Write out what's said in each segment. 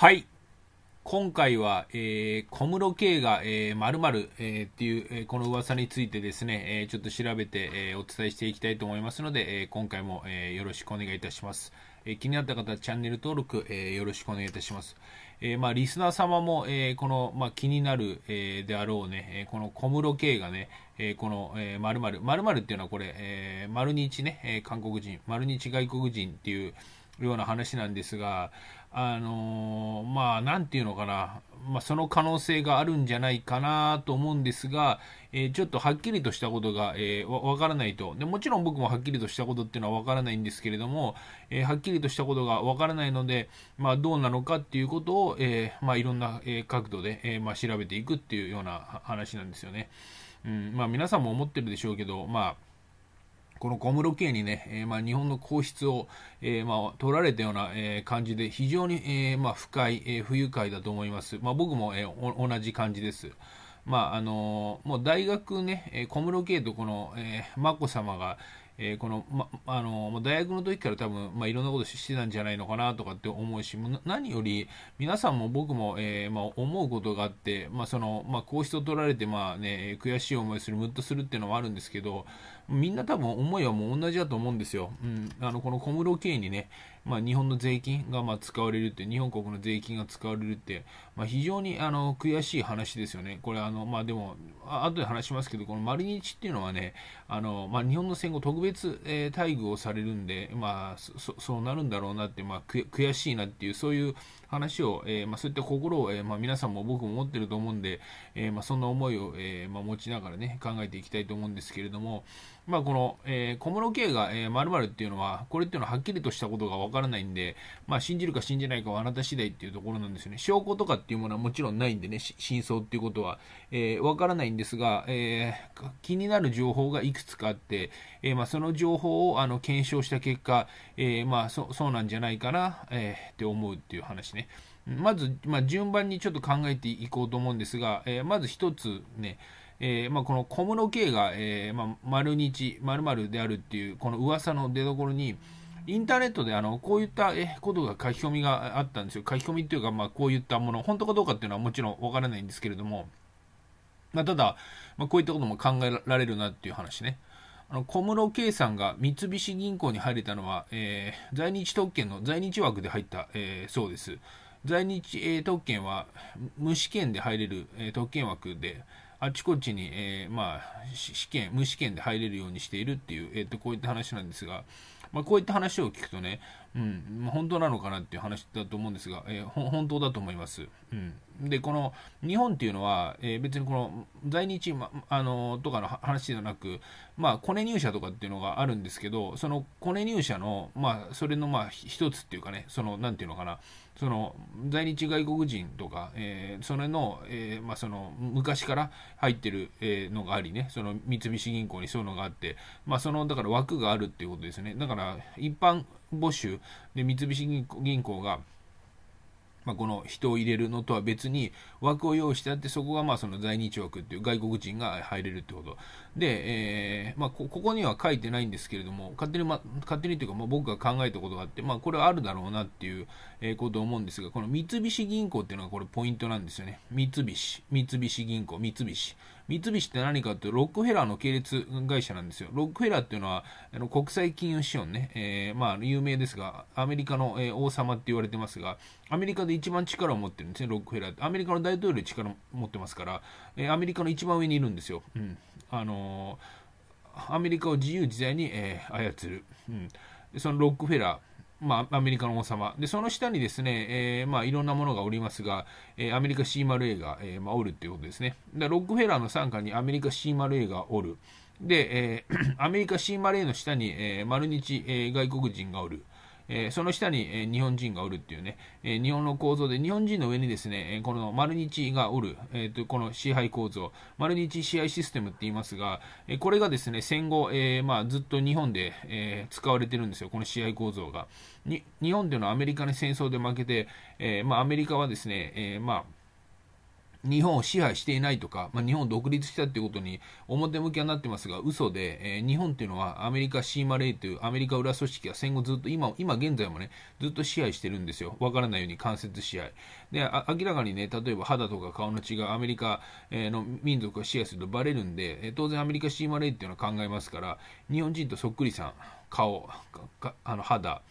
はい。今回は、えー、小室圭が、えー、〇〇、えー、っていう、えー、この噂についてですね、えー、ちょっと調べて、えー、お伝えしていきたいと思いますので、えー、今回も、えー、よろしくお願いいたします。えー、気になった方、チャンネル登録、えー、よろしくお願いいたします。えー、まあ、リスナー様も、えー、この、まあ、気になる、えー、であろうね、えー、この小室圭がね、えー、この、えー、〇〇、〇〇っていうのはこれ、えー、丸日ね、え韓国人、丸日外国人っていうような話なんですが、あのー、まあ、なんていうのかな、まあ、その可能性があるんじゃないかなと思うんですが、えー、ちょっとはっきりとしたことが、えー、わからないとで。もちろん僕もはっきりとしたことっていうのはわからないんですけれども、えー、はっきりとしたことがわからないので、まあ、どうなのかっていうことを、えー、まあ、いろんな角度で、えー、まあ、調べていくっていうような話なんですよね。うん、まあ、皆さんも思ってるでしょうけど、まあ、この小室圭にね、えー、まあ、日本の皇室を、えー、まあ、取られたような、え感じで、非常に、えまあ、深い、え不愉快だと思います。まあ、僕も、え同じ感じです。まあ、あのもう大学ね、え小室圭とこの、え眞子さまが、えこの、ま、あの大学の時から多分、まあ、いろんなことしてたんじゃないのかなとかって思うし、何より、皆さんも僕も、えー、まあ、思うことがあって、まあ、その、まあ、皇室を取られて、まあね、悔しい思いする、ムッとするっていうのもあるんですけど、みんな多分思いはもう同じだと思うんですよ。うん、あのこの小室圭にね、まあ、日本の税金がまあ使われるって、日本国の税金が使われるって、まあ、非常にあの悔しい話ですよね。これあの、まあ、でも、後で話しますけど、この丸日っていうのはね、あのまあ、日本の戦後特別、えー、待遇をされるんで、まあ、そそうなるんだろうなって、まあ、悔しいなっていう、そういう話を、えーまあ、そういった心を、えーまあ、皆さんも僕も持ってると思うんで、えーまあ、そんな思いを、えーまあ、持ちながらね、考えていきたいと思うんですけれども、まあ、この、えー、小室圭が、えー、〇〇っていうのは、これっていうのははっきりとしたことがわからないんで、まあ、信じるか信じないかはあなた次第っていうところなんですよね。証拠とかっていうものはもちろんないんでね、真相っていうことは、えー、わからないんですが、えー、気になる情報がいくつかあって、えー、まあ、その情報をあの検証した結果、えー、まあ、そ、そうなんじゃないかな、えー、って思うっていう話ね。まず、まあ、順番にちょっと考えていこうと思うんですが、えー、まず一つね、えーまあ、この小室圭が、えーまあ、丸日、丸々であるっていう、この噂の出どころに、インターネットであのこういったことが書き込みがあったんですよ。書き込みっていうか、まあ、こういったもの、本当かどうかっていうのはもちろんわからないんですけれども、まあ、ただ、まあ、こういったことも考えられるなっていう話ね。あの小室圭さんが三菱銀行に入れたのは、えー、在日特権の在日枠で入った、えー、そうです。在日、えー、特権は無試験で入れる、えー、特権枠で、あちこちに、えー、まあ、試験、無試験で入れるようにしているっていう、えー、とこういった話なんですが、まあ、こういった話を聞くとね、うんまあ、本当なのかなっていう話だと思うんですが、えー、本当だと思います。うん、で、この日本っていうのは、えー、別にこの在日、ま、あのとかの話ではなく、まあ、コネ入社とかっていうのがあるんですけど、そのコネ入社の、まあ、それのまあ一つっていうかね、その、なんていうのかな、その在日外国人とか、えー、それの,、えーまあ、その昔から入ってる、えのがありね、その三菱銀行にそういうのがあって、まあ、そのだから枠があるっていうことですね。だから一般募集で三菱銀行がまあ、この人を入れるのとは別に枠を用意してあって、そこがまあその在日枠っていう外国人が入れるってこと。で、えー、まあ、ここには書いてないんですけれども、勝手に、ま、勝手にというか、まあ、僕が考えたことがあって、まあ、これはあるだろうなっていうことを思うんですが、この三菱銀行っていうのがこれポイントなんですよね。三菱、三菱銀行、三菱。三菱って何かってロックフェラーの系列会社なんですよ。ロックフェラーっていうのは、あの国際金融資本ね、えー、まあ、有名ですが、アメリカの、えー、王様って言われてますが、アメリカで一番力を持ってるんですね、ロックフェラーって。アメリカの大統領力を持ってますから、えー、アメリカの一番上にいるんですよ。うん。あのアメリカを自由自在に、え操る。うん。そのロックフェラー。まあ、アメリカの王様。で、その下にですね、えー、まあ、いろんなものがおりますが、えー、アメリカ C0A が、えー、まあ、おるっていうことですね。で、ロックフェラーの傘下にアメリカ C0A がおる。で、えー、アメリカ C0A の下に、えー、丸日、えー、外国人がおる。えその下に、え日本人がおるっていうね、え日本の構造で、日本人の上にですね、この丸日がおる、えー、とこの支配構造、丸日支配システムって言いますが、えこれがですね、戦後、えまあ、ずっと日本で、え使われてるんですよ、この支配構造が。日本でのアメリカの戦争で負けて、えまあ、アメリカはですね、えまあ日本を支配していないとか、まあ、日本独立したっていうことに表向きはなってますが、嘘で、えー、日本っていうのはアメリカシーマレイというアメリカ裏組織が戦後ずっと今、今現在もね、ずっと支配してるんですよ。わからないように間接支配。で、明らかにね、例えば肌とか顔の血がアメリカ、えー、の民族が支配するとバレるんで、えー、当然アメリカシーマレイっていうのは考えますから、日本人とそっくりさん、顔、あの肌、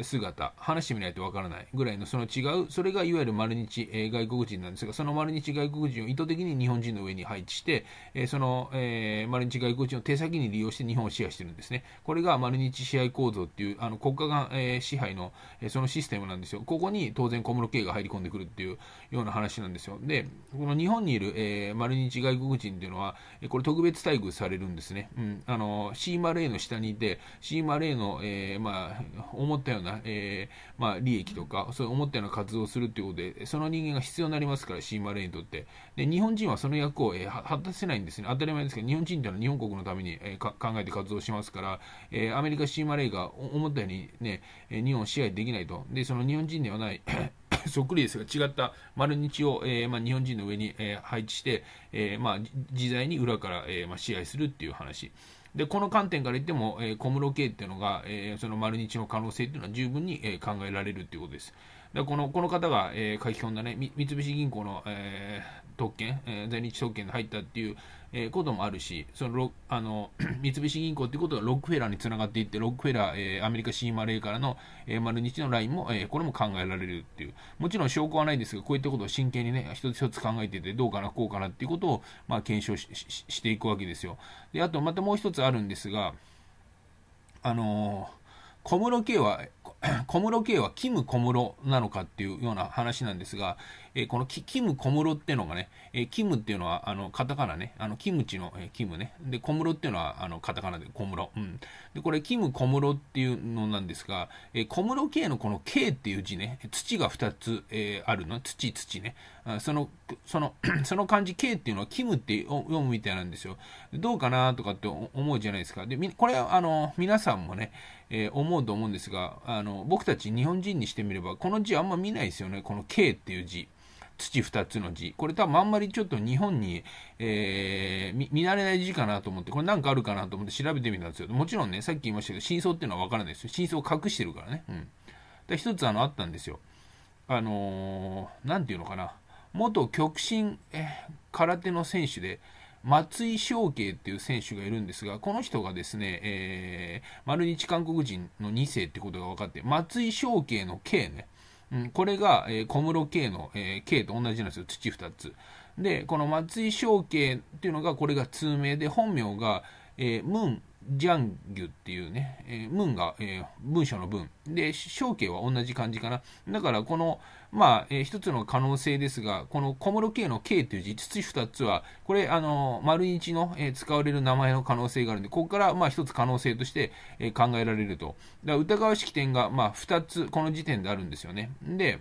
姿、話してみないとわからないぐらいのその違う、それがいわゆる丸日、えー、外国人なんですが、その丸日外国人を意図的に日本人の上に配置して、えー、その、えー、丸日外国人を手先に利用して日本をシェアしてるんですね。これが丸日支配構造っていう、あの国家が、え支配の、えそのシステムなんですよ。ここに当然小室圭が入り込んでくるっていうような話なんですよ。で、この日本にいる、え丸日外国人っていうのは、これ特別待遇されるんですね。うん、あの、C マレーの下にいて、C マレーの、えまあ、思ったようなうな、えー、まあ、利益とか、そう思ったような活動をするということで、その人間が必要になりますから、シーマレーにとって。で、日本人はその役を、えー、果たせないんですね。当たり前ですけど、日本人というのは日本国のために、えー、考えて活動しますから、えー、アメリカシーマレーが思ったようにね、日本を支配できないと。で、その日本人ではない そっくりですが、違った丸日を、えー、まあ、日本人の上に、えー、配置して、えー、まあ、自在に裏から、えまあ、支配するっていう話。でこの観点から言っても、えー、小室圭っていうのが、えー、その丸日の可能性っていうのは十分に、え考えられるということです。でこのこの方が、えー、書き込んだね、三菱銀行の、え特権、えー、在日特権で入ったっていう、えー、こともあるし、そのあの 三菱銀行ってことがロックフェラーにつながっていって、ロックフェラー、えー、アメリカ CMA からの、えー、丸日のラインも、えー、これも考えられるっていう、もちろん証拠はないですが、こういったことを真剣にね、一つ一つ考えてて、どうかな、こうかなっていうことを、まあ、検証していくわけですよ。で、あと、またもう一つあるんですが、あのー、小室圭は、小室圭はキム小室なのかっていうような話なんですが、えー、このキム小室っていうのがね、えー、キムっていうのはあのカタカナね、あのキムチの、えー、キムね、で小室っていうのはあのカタカナで小室、うん、でこれキム小室っていうのなんですが、えー、小室圭のこの圭っていう字ね、土が2つ、えー、あるの、土土ね、あそのその その漢字圭っていうのはキムって読むみたいなんですよ。どうかなとかって思うじゃないですか。でこれあの皆さんもね、えー、思うと思うんですがあの僕たち日本人にしてみればこの字あんま見ないですよねこの「K」っていう字土2つの字これ多分あんまりちょっと日本に、えー、見慣れない字かなと思ってこれなんかあるかなと思って調べてみたんですよもちろんねさっき言いましたけど真相っていうのは分からないですよ真相を隠してるからねうんだ一つあのあったんですよあの何、て言うのかな元極真、えー、空手の選手で松井翔慶っていう選手がいるんですが、この人がですね、えー、丸日韓国人の2世ってことが分かって、松井翔慶の K ね、うん、これが、えー、小室圭の、えー、K と同じなんですよ、土2つ。で、この松井翔慶っていうのが、これが通名で、本名が、えー、ムン・ジャンギュっていうね、えー、文が、えー、文章の文。で、象形は同じ漢字かな。だからこの、まあ、えー、一つの可能性ですが、この小室圭の圭という字、土二つは、これ、あのー、丸一の、えー、使われる名前の可能性があるんで、ここから、まあ、一つ可能性として、えー、考えられると。だから疑わしき点が、まあ、二つ、この時点であるんですよね。で、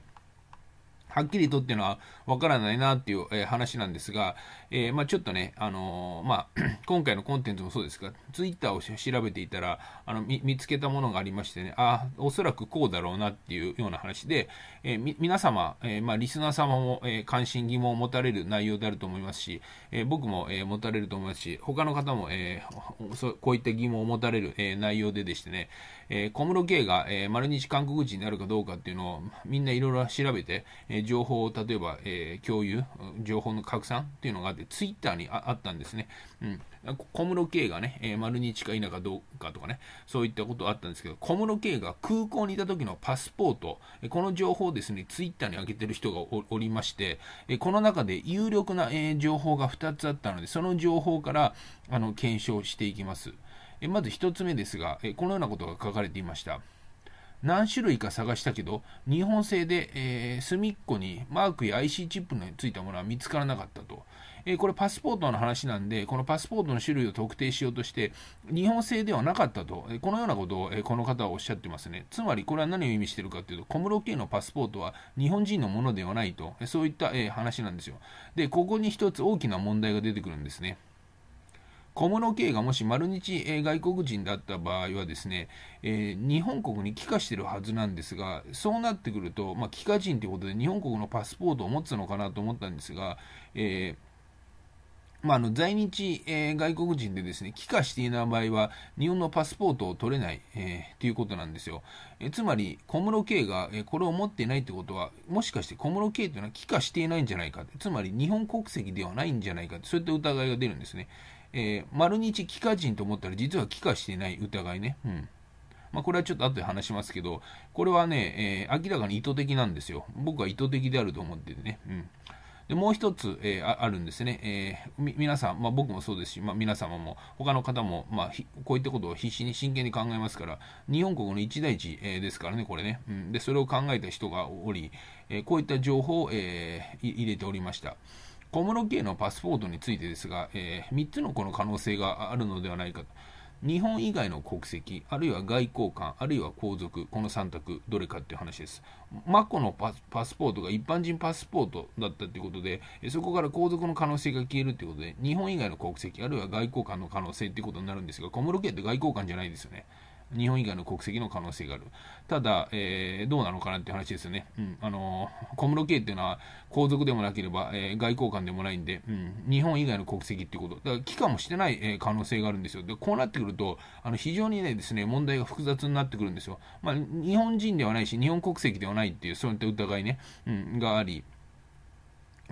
はっきりとっていうのはわからないなっていう、えー、話なんですが、えー、まあ、ちょっとね、あのー、まあ、今回のコンテンツもそうですが、ツイッターを調べていたら、あの見つけたものがありましてね、あおそらくこうだろうなっていうような話で、えー、皆様、えー、まあ、リスナー様も、えー、関心、疑問を持たれる内容であると思いますし、え僕も、え持たれると思いますし、他の方も、えー、こういった疑問を持たれる、え内容ででしてね、え小室圭が、え丸日韓国人になるかどうかっていうのをみんないろいろ調べて、え情報を例えば、え共有、情報の拡散っていうのがあって、ツイッターにあったんですね。うん、小室圭がね、えー、丸に近いなかどうかとかね、そういったことあったんですけど、小室圭が空港にいた時のパスポート、えこの情報をですね、ツイッターに上げてる人がおりまして、えこの中で有力な、えー、情報が2つあったので、その情報からあの検証していきます。えまず1つ目ですが、えこのようなことが書かれていました。何種類か探したけど、日本製で、えー、隅っこにマークや IC チップのついたものは見つからなかったと。えー、これパスポートの話なんで、このパスポートの種類を特定しようとして、日本製ではなかったと、えー、このようなことを、えー、この方はおっしゃってますね。つまり、これは何を意味してるかというと、小室圭のパスポートは日本人のものではないと、そういった、え話なんですよ。で、ここに一つ大きな問題が出てくるんですね。小室圭がもし丸日、え外国人だった場合はですね、えー、日本国に帰化してるはずなんですが、そうなってくると、まあ、帰化人ということで日本国のパスポートを持ってたのかなと思ったんですが、えーまあ、あの在日、えー、外国人でですね、帰化していない場合は、日本のパスポートを取れない、えー、ということなんですよ。えー、つまり、小室圭が、えー、これを持っていないということは、もしかして小室圭というのは帰化していないんじゃないか、つまり日本国籍ではないんじゃないか、そういった疑いが出るんですね。えー、丸日帰化人と思ったら実は帰化してない疑いね。うん。まあ、これはちょっと後で話しますけど、これはね、えー、明らかに意図的なんですよ。僕は意図的であると思っててね。うん。で、もう一つ、えー、あるんですね。えー、皆さん、まあ、僕もそうですし、まあ、皆様も、他の方も、まあ、こういったことを必死に真剣に考えますから、日本国の一大事、えー、ですからね、これね、うん。で、それを考えた人がおり、えこういった情報を、え入れておりました。小室圭のパスポートについてですが、えー、3つのこの可能性があるのではないかと。日本以外の国籍、あるいは外交官、あるいは皇族、この3択、どれかっていう話です。マ子のパスポートが一般人パスポートだったということで、そこから皇族の可能性が消えるということで、日本以外の国籍、あるいは外交官の可能性ということになるんですが、小室圭って外交官じゃないですよね。日本以外の国籍の可能性がある。ただ、えー、どうなのかなっていう話ですよね。うん、あのー、小室圭っていうのは皇族でもなければ、えー、外交官でもないんで、うん、日本以外の国籍っていうこと。だから、帰化もしてない、え可能性があるんですよ。で、こうなってくると、あの、非常にね、ですね、問題が複雑になってくるんですよ。まあ、日本人ではないし、日本国籍ではないっていう、そういった疑いね、うん、があり、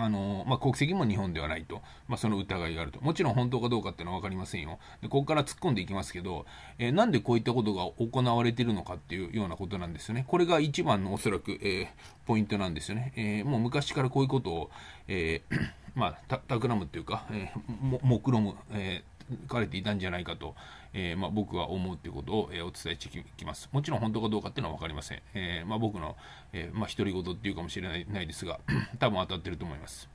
あのまあ、国籍も日本ではないと、まあ、その疑いがあると、もちろん本当かどうかっていうのは分かりませんよ、でここから突っ込んでいきますけど、えー、なんでこういったことが行われているのかっていうようなことなんですよね、これが一番のおそらく、えー、ポイントなんですよね、えー、もう昔からこういうことを、えーまあ、た企むっていうか、えー、も目論む、えーかれていたんじゃないかと、えー、まあ、僕は思うということを、えー、お伝えしていきます。もちろん本当かどうかっていうのは分かりません。えまあ、僕の、えまあ、独り言っていうかもしれないないですが、多分当たってると思います。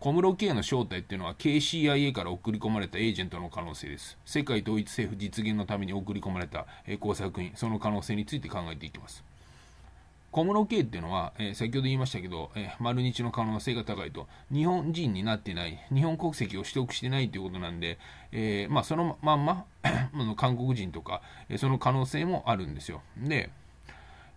小室圭の正体っていうのは KCIA から送り込まれたエージェントの可能性です。世界統一政府実現のために送り込まれたえ工作員、その可能性について考えていきます。小室圭っていうのは、えー、先ほど言いましたけど、えー、丸日の可能性が高いと、日本人になってない、日本国籍を取得してないということなんで、えー、まあ、そのまんま 韓国人とか、えその可能性もあるんですよ。で、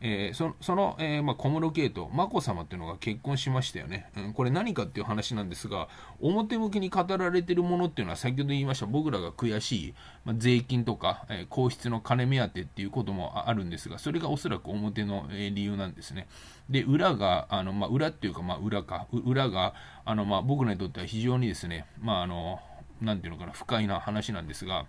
えー、そその、えーまあ、小室圭と眞子さまというのが結婚しましたよね、うん、これ何かっていう話なんですが表向きに語られているものっていうのは先ほど言いました僕らが悔しい、まあ、税金とか、えー、皇室の金目当てっていうこともあるんですがそれがおそらく表の、えー、理由なんですねで裏があの、まあ、裏っていうか、まあ、裏か裏があの、まあ、僕らにとっては非常にですね、まあ、あのなんていうのかな不快な話なんですが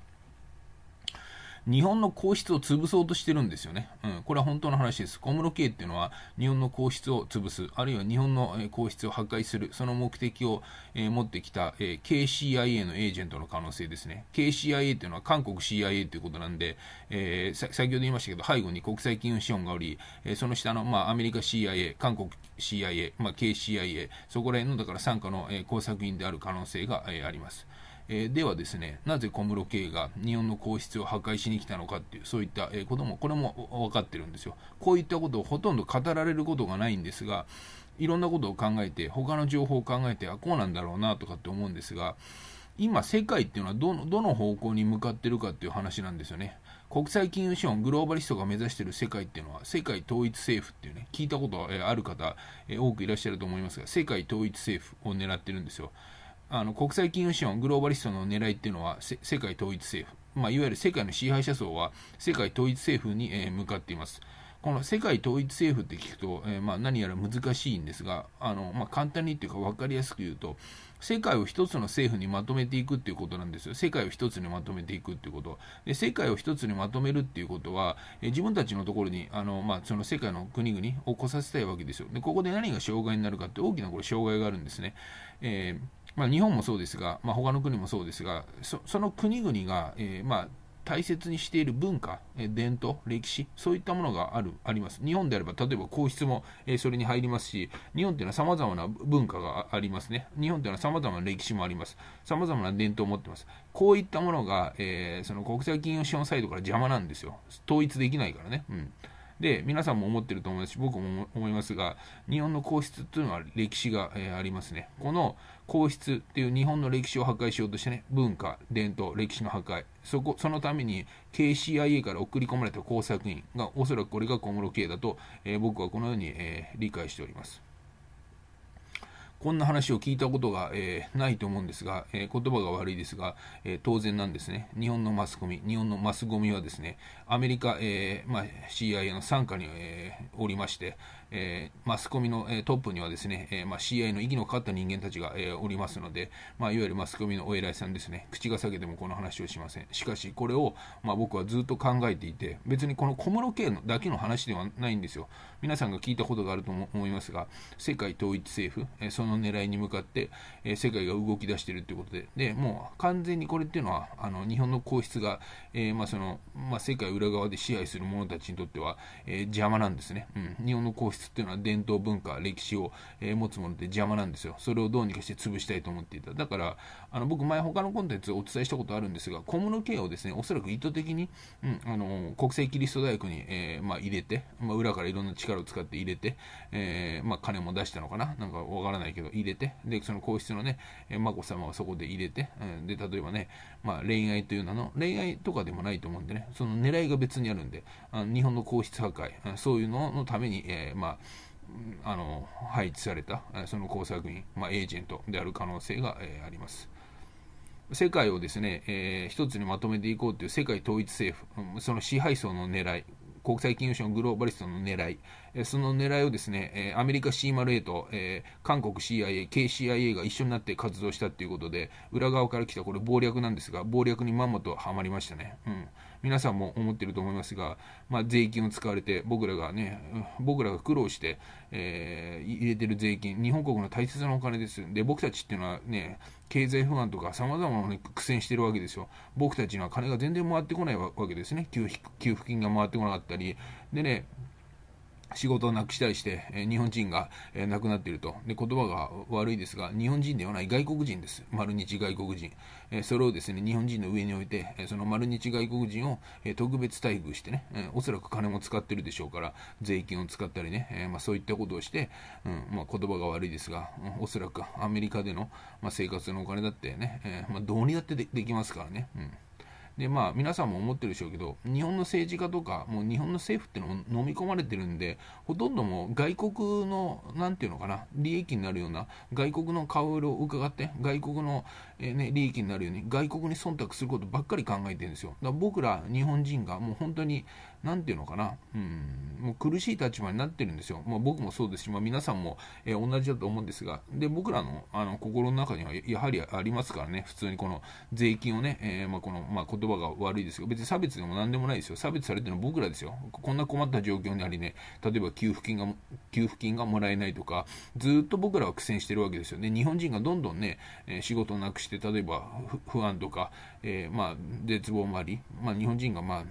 日本の皇室を潰そうとしてるんですよね。うん、これは本当の話です。小室圭っていうのは日本の皇室を潰す、あるいは日本の皇室を破壊する、その目的を、えー、持ってきた、えー、KCIA のエージェントの可能性ですね。KCIA っていうのは韓国 CIA ということなんで、えー、先ほど言いましたけど、背後に国際金融資本がおり、えー、その下の、まあ、アメリカ CIA、韓国 CIA、まあ、KCIA、そこら辺のだから傘下の、えー、工作員である可能性が、えー、あります。えー、ではですね、なぜ小室圭が日本の皇室を破壊しに来たのかっていう、そういった、えことも、これも分かってるんですよ。こういったことをほとんど語られることがないんですが、いろんなことを考えて、他の情報を考えて、あ、こうなんだろうなとかって思うんですが、今、世界っていうのはどのどの方向に向かってるかっていう話なんですよね。国際金融資本、グローバリストが目指している世界っていうのは、世界統一政府っていうね、聞いたことある方、多くいらっしゃると思いますが、世界統一政府を狙ってるんですよ。あの国際金融資本、グローバリストの狙いっていうのは、世界統一政府、まあ、いわゆる世界の支配者層は世界統一政府に、え向かっています。この世界統一政府って聞くと、えー、まあ、何やら難しいんですが、あのまあ、簡単にというか分かりやすく言うと、世界を一つの政府にまとめていくっていうことなんですよ。世界を一つにまとめていくっていうこと。で世界を一つにまとめるっていうことは、えー、自分たちのところにあの、まあ、その世界の国々を起こさせたいわけですよ。でここで何が障害になるかって大きなこれ障害があるんですね。えーまあ、日本もそうですが、まあ、他の国もそうですが、その国々が、えー、まあ、大切にしている文化、えー、伝統、歴史、そういったものがあるあります。日本であれば、例えば皇室も、えー、それに入りますし、日本というのはさまざまな文化がありますね。日本というのはさまざまな歴史もあります。さまざまな伝統を持っています。こういったものが、えその国際金融資本サイトから邪魔なんですよ。統一できないからね。うんで皆さんも思ってると思いますし僕も思いますが日本の皇室というのは歴史が、えー、ありますねこの、皇室っていう日本の歴史を破壊しようとしてね、文化、伝統、歴史の破壊、そこ、そのために KCIA から送り込まれた工作員が、おそらくこれが小室圭だと、えー、僕はこのように、えー、理解しております。こんな話を聞いたことが、えー、ないと思うんですが、えー、言葉が悪いですが、えー、当然なんですね。日本のマスコミ、日本のマスゴミはですね、アメリカ、えまあ、CIA の傘下に、えおりまして、えー、マスコミの、えー、トップにはですね、えーまあ、CI の意義のかかった人間たちが、えー、おりますので、まあ、いわゆるマスコミのお偉いさんですね、口が裂けてもこの話をしません。しかし、これを、まあ、僕はずっと考えていて、別にこの小室圭だけの話ではないんですよ。皆さんが聞いたことがあると思いますが、世界統一政府、えー、その狙いに向かって、えー、世界が動き出しているということで、でもう完全にこれっていうのは、あの日本の皇室が、えーまあそのまあ、世界裏側で支配する者たちにとっては、えー、邪魔なんですね。うん、日本の皇室っていうのは伝統文化、歴史を、えー、持つもので邪魔なんですよ。それをどうにかして潰したいと思っていた。だから、あの僕前他のコンテンツをお伝えしたことあるんですが、小室圭をですね、おそらく意図的に、うん、あの国際キリスト大学に、えー、まあ、入れて、まあ、裏からいろんな力を使って入れて、えー、まあ、金も出したのかななんかわからないけど、入れて、で、その皇室のね、眞子さまはそこで入れて、うん、で、例えばね、まあ、恋愛という名の恋愛とかでもないと思うんでねその狙いが別にあるんであの日本の皇室破壊そういうののために、えー、まあ、あの配置されたその工作員、まあ、エージェントである可能性が、えー、あります。世界をですね、えー、一つにまとめていこうという世界統一政府、その支配層の狙い、国際金融省のグローバリストの狙い、えその狙いをですね、えアメリカ c 0 a と、え韓国 CIA、KCIA が一緒になって活動したということで、裏側から来たこれ、謀略なんですが、謀略にまんまとはまりましたね。うん皆さんも思ってると思いますが、まあ、税金を使われて、僕らがね、僕らが苦労して、えー、入れてる税金、日本国の大切なお金です。で、僕たちっていうのはね、経済不安とか様々な、ね、苦戦してるわけですよ。僕たちには金が全然回ってこないわけですね。給付金が回ってこなかったり。でね、仕事をなくしたりして、え日本人が、え亡くなっているとで、言葉が悪いですが、日本人ではない外国人です、丸日外国人、えそれをですね日本人の上に置いて、えその丸日外国人を、え特別待遇してね、えおそらく金も使ってるでしょうから、税金を使ったりね、えまあ、そういったことをして、うんまあ、言葉が悪いですが、おそらくアメリカでの、まあ、生活のお金だってね、えまどうにだってできますからね。うんでまあ皆さんも思ってるでしょうけど日本の政治家とかもう日本の政府っていうのも飲み込まれてるんでほとんどもう外国のんていうのかな利益になるような外国の顔色を伺って外国の、えー、ね、利益になるように外国に忖度することばっかり考えてるんですよだから僕ら日本人がもう本当に何て言うのかな、うん、もう苦しい立場になってるんですよ。まあ、僕もそうですし、まあ、皆さんも、えー、同じだと思うんですが、で、僕らのあの心の中にはやはりありますからね、普通にこの税金をね、えー、まあ、この、ま言葉が悪いですけど、別に差別でも何でもないですよ。差別されてるのは僕らですよ。こんな困った状況にありね、例えば給付金が、給付金がもらえないとか、ずっと僕らは苦戦してるわけですよね。日本人がどんどんね、えー、仕事をなくして、例えば不安とか、えまあ、絶望もあり、まあ、日本人がまあ、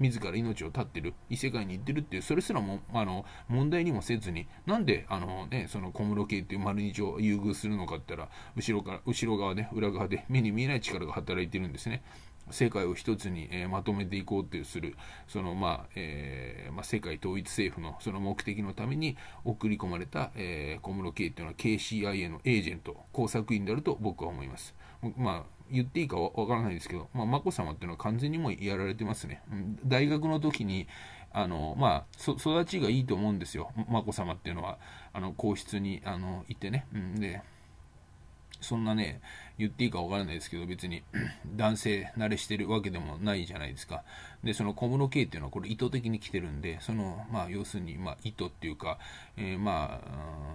自ら命を絶ってる、異世界に行ってるっていう、それすらも、あの、問題にもせずに、なんで、あのね、その小室圭っていう丸日を優遇するのかって言ったら、後ろから、後ろ側で、裏側で、目に見えない力が働いてるんですね。世界を一つに、えー、まとめていこうとする、その、まあ、えー、まあ、世界統一政府のその目的のために送り込まれた、えー、小室圭というのは KCIA のエージェント、工作員であると僕は思います。まあ言っていいかわからないですけど、まあ、眞子さまっていうのは完全にもうやられてますね。大学の時に、あの、まあ、育ちがいいと思うんですよ。眞子さまっていうのは、あの、皇室に、あの、いてね。うん、で、そんなね、言っていいかわからないですけど、別に 男性慣れしてるわけでもないじゃないですか。で、その小室圭っていうのはこれ意図的に来てるんで、その、まあ、要するに、まあ、意図っていうか、えー、ま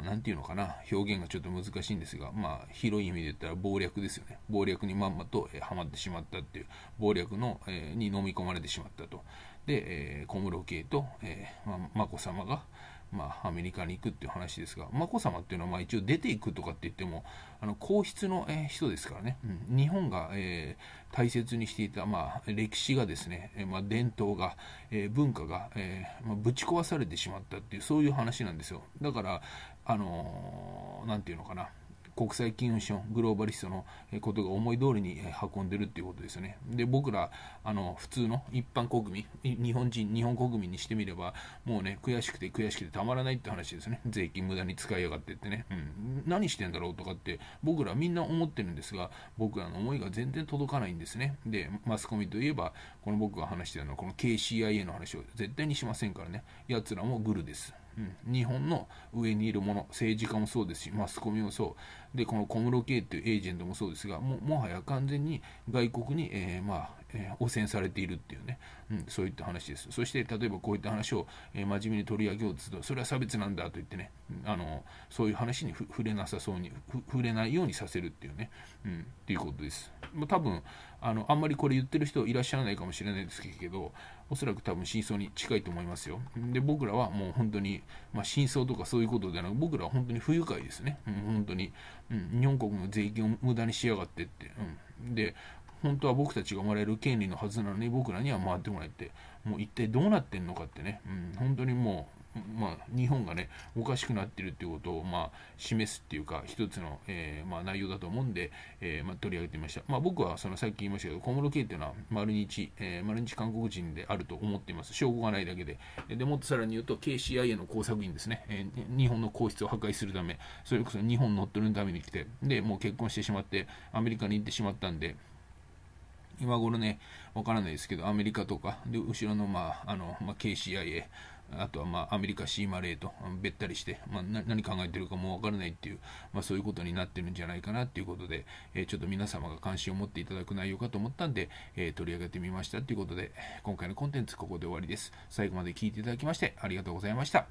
あ、なんていうのかな、表現がちょっと難しいんですが、まあ、広い意味で言ったら謀略ですよね。謀略にまんまと、えー、はまってしまったっていう、謀略の、えー、に飲み込まれてしまったと。で、えー、小室圭と、えーま眞子さまが、まあ、アメリカに行くっていう話ですが、眞子さまっていうのは、まあ、一応出ていくとかって言っても、あの皇室の、え人ですからね、うん、日本が、えー、大切にしていた、まあ、歴史がですね、えまあ、伝統が、えー、文化が、えー、まあ、ぶち壊されてしまったっていう、そういう話なんですよ。だから、あのー、なんていうのかな、国際金融グローバリストのことが思い通りに運んでるっていうことですよね。で、僕ら、あの、普通の一般国民、日本人、日本国民にしてみれば、もうね、悔しくて悔しくてたまらないって話ですね。税金無駄に使いやがってってね。うん。何してんだろうとかって、僕らみんな思ってるんですが、僕らの思いが全然届かないんですね。で、マスコミといえば、この僕が話してるのは、この KCIA の話を絶対にしませんからね。奴らもグルです。うん、日本の上にいるもの、政治家もそうですし、マスコミもそう、でこの小室圭っていうエージェントもそうですがももはや完全に外国に、えー、まあえー、汚染されているっていうね、うん、そういった話ですそして例えばこういった話を、えー、真面目に取り上げようとするとそれは差別なんだと言ってねあのそういう話に触れなさそうに触れないようにさせるっていうね、うん、っていうことです、まあ、多分あのあんまりこれ言ってる人いらっしゃらないかもしれないですけどおそらく多分真相に近いと思いますよで僕らはもう本当に、まあ、真相とかそういうことではなく僕らは本当に不愉快ですね、うん、本当にうん、日本国の税金を無駄にしやがってって、うん、で本当は僕たちが生まれる権利のはずなのに僕らには回ってもらえてもう一体どうなってんのかってね、うん、本当にもうまあ、日本がね、おかしくなってるっていうことを、まあ、示すっていうか、一つの、えー、まあ、内容だと思うんで、えー、まあ、取り上げてみました。まあ、僕は、その、さっき言いましたけど、小室圭っていうのは、丸日、えー、丸日韓国人であると思っています。証拠がないだけで。で、もっとさらに言うと、KCIA の工作員ですね、えー、日本の皇室を破壊するため、それこそ日本乗っ取るために来て、で、もう結婚してしまって、アメリカに行ってしまったんで、今頃ね、わからないですけど、アメリカとか、で、後ろの、まあ、あの、まあ、KCIA、あとはまあアメリカ C マレーとべったりして、まあ、何考えてるかもわからないっていう、まあ、そういうことになってるんじゃないかなっていうことで、えー、ちょっと皆様が関心を持っていただく内容かと思ったんで、えー、取り上げてみましたということで今回のコンテンツここで終わりです最後まで聞いていただきましてありがとうございました